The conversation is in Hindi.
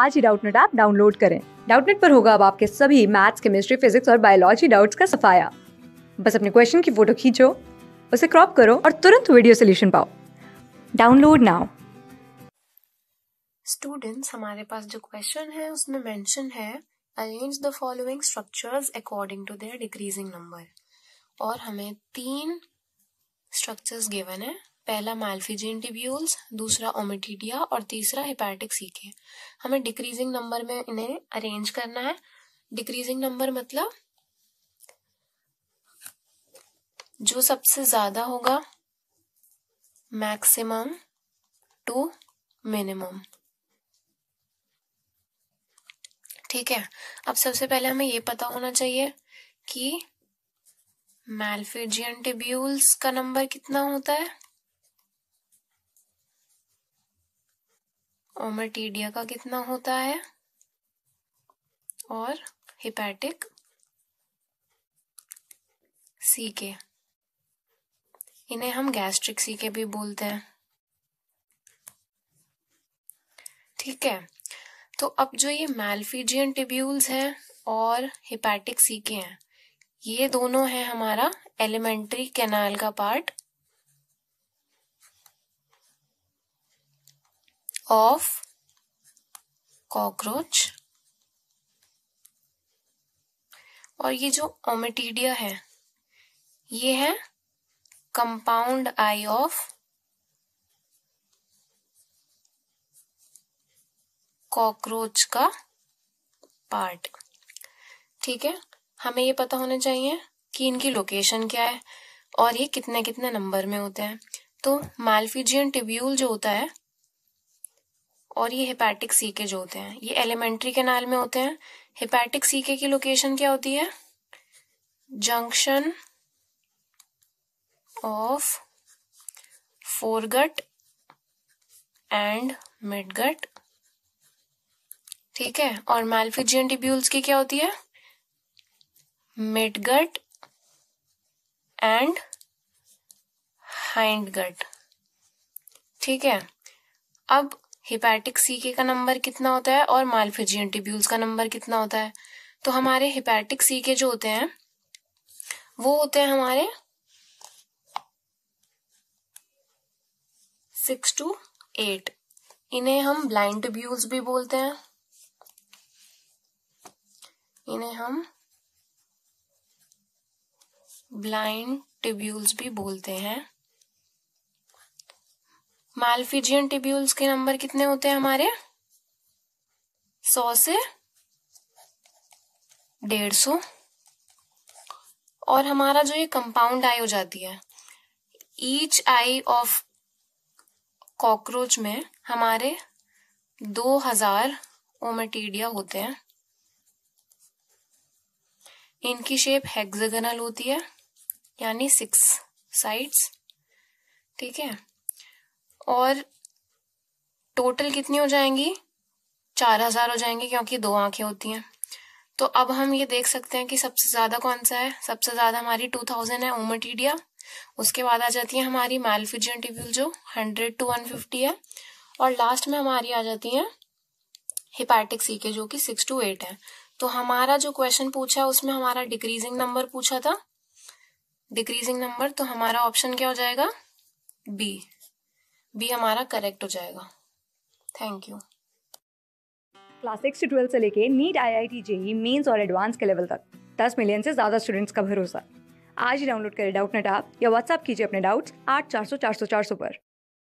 आज ही डाउटनेट ऐप डाउनलोड करें डाउटनेट पर होगा अब आपके सभी मैथ्स केमिस्ट्री फिजिक्स और बायोलॉजी डाउट्स का सफाया बस अपने क्वेश्चन की फोटो खींचो उसे क्रॉप करो और तुरंत वीडियो सोल्यूशन पाओ डाउनलोड नाउ स्टूडेंट्स हमारे पास जो क्वेश्चन है उसमें मेंशन है arrange the following structures according to their decreasing number और हमें तीन स्ट्रक्चर्स गिवन है पहला माल्फिजियन टिब्यूल्स दूसरा ओमिटिडिया और तीसरा हिपैटिक सीके हमें डिक्रीजिंग नंबर में इन्हें अरेंज करना है डिक्रीजिंग नंबर मतलब जो सबसे ज्यादा होगा मैक्सिमम टू मिनिमम ठीक है अब सबसे पहले हमें ये पता होना चाहिए कि मैल्फिजियन टिब्यूल्स का नंबर कितना होता है और मटीडिया का कितना होता है और हिपैटिक सीके इन्हें हम गैस्ट्रिक सीके भी बोलते हैं ठीक है तो अब जो ये मैल्फीजियन टिब्यूल्स हैं और हिपैटिक सीके हैं ये दोनों है हमारा एलिमेंट्री कैनाल का पार्ट of cockroach और ये जो ओमेटीडिया है ये है कंपाउंड आई ऑफ कॉकरोच का पार्ट ठीक है हमें ये पता होना चाहिए कि इनकी लोकेशन क्या है और ये कितने कितने नंबर में होते हैं तो मालफीजियन ट्रिब्यूल जो होता है और ये हिपैटिक सीके जो होते हैं ये एलिमेंट्री कैनाल में होते हैं हिपैटिक सीके की लोकेशन क्या होती है junction of foregut and midgut ठीक है और मैल्फिजियन टिब्यूल्स की क्या होती है मिडगट एंड हाइंडगट ठीक है अब हिपैटिक सीके का नंबर कितना होता है और मालफिजियन टिब्यूल्स का नंबर कितना होता है तो हमारे हिपैटिक सी के जो होते हैं वो होते हैं हमारे सिक्स टू एट इन्हें हम ब्लाइंड टिब्यूल्स भी बोलते हैं इन्हें हम ब्लाइंड टिब्यूल्स भी बोलते हैं मालफीजियन टिब्यूल्स के नंबर कितने होते हैं हमारे सौ से डेढ़ सौ और हमारा जो ये कंपाउंड आई हो जाती है ईच आई ऑफ कॉकरोच में हमारे दो हजार ओमेटीडिया होते हैं इनकी शेप हेक्सागोनल होती है यानी सिक्स साइड्स ठीक है और टोटल कितनी हो जाएंगी चार हजार हो जाएंगी क्योंकि दो आंखें होती हैं तो अब हम ये देख सकते हैं कि सबसे ज्यादा कौन सा है सबसे ज्यादा हमारी टू थाउजेंड है ओमटीडिया उसके बाद आ जाती है हमारी मेलफिजियन टिब्यूल जो हंड्रेड टू वन फिफ्टी है और लास्ट में हमारी आ जाती है हिपैटिक सी के जो कि सिक्स टू एट है तो हमारा जो क्वेश्चन पूछा है उसमें हमारा डिक्रीजिंग नंबर पूछा था डिक्रीजिंग नंबर तो हमारा ऑप्शन क्या हो जाएगा बी भी हमारा करेक्ट हो जाएगा थैंक यू क्लास सिक्स से ट्वेल्थ से लेके NEET I I T JEE mains और एडवांस के लेवल तक दस मिलियन से ज़्यादा स्टूडेंट्स का भरोसा आज ही डाउनलोड करें डाउट नेट ऐप या व्हाट्सअप कीजिए अपने डाउट्स आठ चार सौ चार सौ चार सौ पर